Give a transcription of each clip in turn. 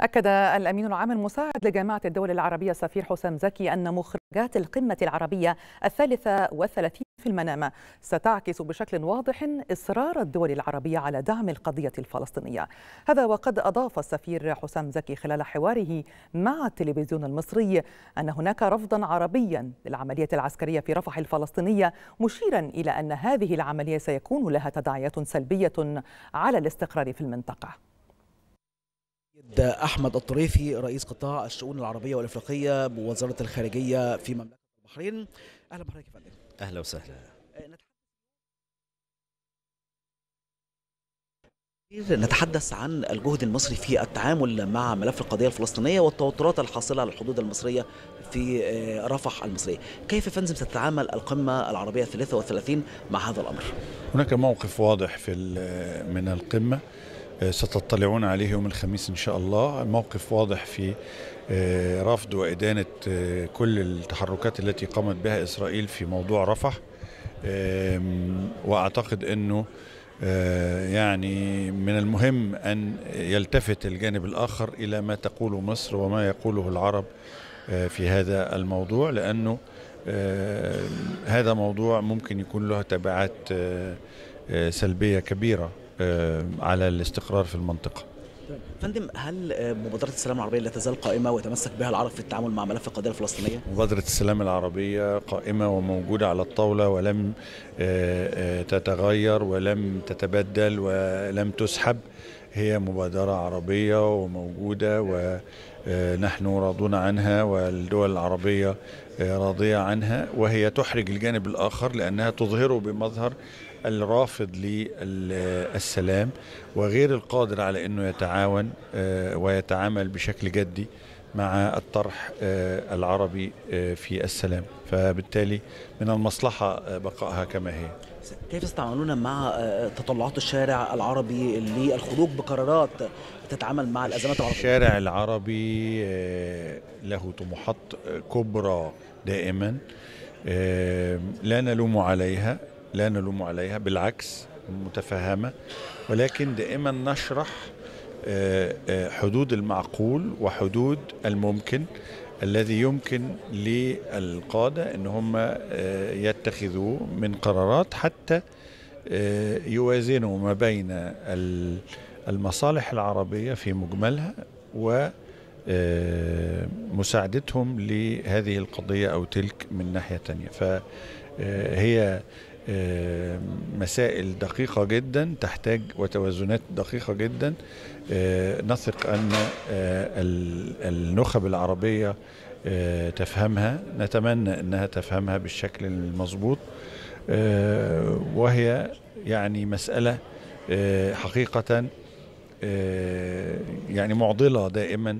أكد الأمين العام المساعد لجامعة الدول العربية سفير حسام زكي أن مخرجات القمة العربية الثالثة والثلاثين في المنامة ستعكس بشكل واضح إصرار الدول العربية على دعم القضية الفلسطينية هذا وقد أضاف السفير حسام زكي خلال حواره مع التلفزيون المصري أن هناك رفضا عربيا للعملية العسكرية في رفح الفلسطينية مشيرا إلى أن هذه العملية سيكون لها تداعيات سلبية على الاستقرار في المنطقة السيد أحمد الطريفي رئيس قطاع الشؤون العربية والإفريقية بوزارة الخارجية في مملكة البحرين أهلا بحضرتك يا فندم أهلا وسهلا أه، نتحدث عن الجهد المصري في التعامل مع ملف القضية الفلسطينية والتوترات الحاصلة على الحدود المصرية في أه، رفح المصرية كيف فنزم تتعامل القمة العربية الثلاثة والثلاثين مع هذا الأمر؟ هناك موقف واضح في من القمة آه، ستطلعون عليه يوم الخميس إن شاء الله الموقف واضح في آه، رفض وإدانة آه، كل التحركات التي قامت بها إسرائيل في موضوع رفح وأعتقد أنه يعني من المهم أن يلتفت الجانب الآخر إلى ما تقوله مصر وما يقوله العرب في هذا الموضوع لأنه هذا موضوع ممكن يكون له تبعات سلبية كبيرة آه، على الاستقرار في المنطقه فندم هل آه، مبادرة السلام العربية لا تزال قائمة ويتمسك بها العرب في التعامل مع ملف القضية الفلسطينية؟ مبادرة السلام العربية قائمة وموجودة على الطاولة ولم آه، تتغير ولم تتبدل ولم تسحب هي مبادرة عربية وموجودة ونحن راضون عنها والدول العربية راضية عنها وهي تحرج الجانب الآخر لأنها تظهره بمظهر الرافض للسلام وغير القادر على انه يتعاون آه، ويتعامل بشكل جدي مع الطرح آه، العربي آه، في السلام فبالتالي من المصلحة بقائها كما هي كيف استعملون مع تطلعات الشارع العربي للخروج بقرارات تتعامل مع الأزمات العربية الشارع العربي له طموحات كبرى دائما لا نلوم عليها لا نلوم عليها بالعكس متفهمة ولكن دائما نشرح آه، آه، حدود المعقول وحدود الممكن الذي يمكن للقادة أن هم آه، يتخذوه من قرارات حتى يوازنوا ما بين المصالح العربية في مجملها و مساعدتهم لهذه القضية أو تلك من ناحية تانية فهي آه، مسائل دقيقة جدا تحتاج وتوازنات دقيقة جدا آه، نثق أن آه، النخب العربية تفهمها نتمنى أنها تفهمها بالشكل المظبوط وهي يعني مسألة حقيقة يعني معضلة دائما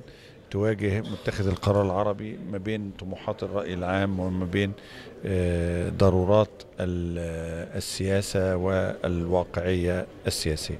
تواجه متخذ القرار العربي ما بين طموحات الرأي العام وما بين آه، ضرورات آه، السياسة والواقعية السياسية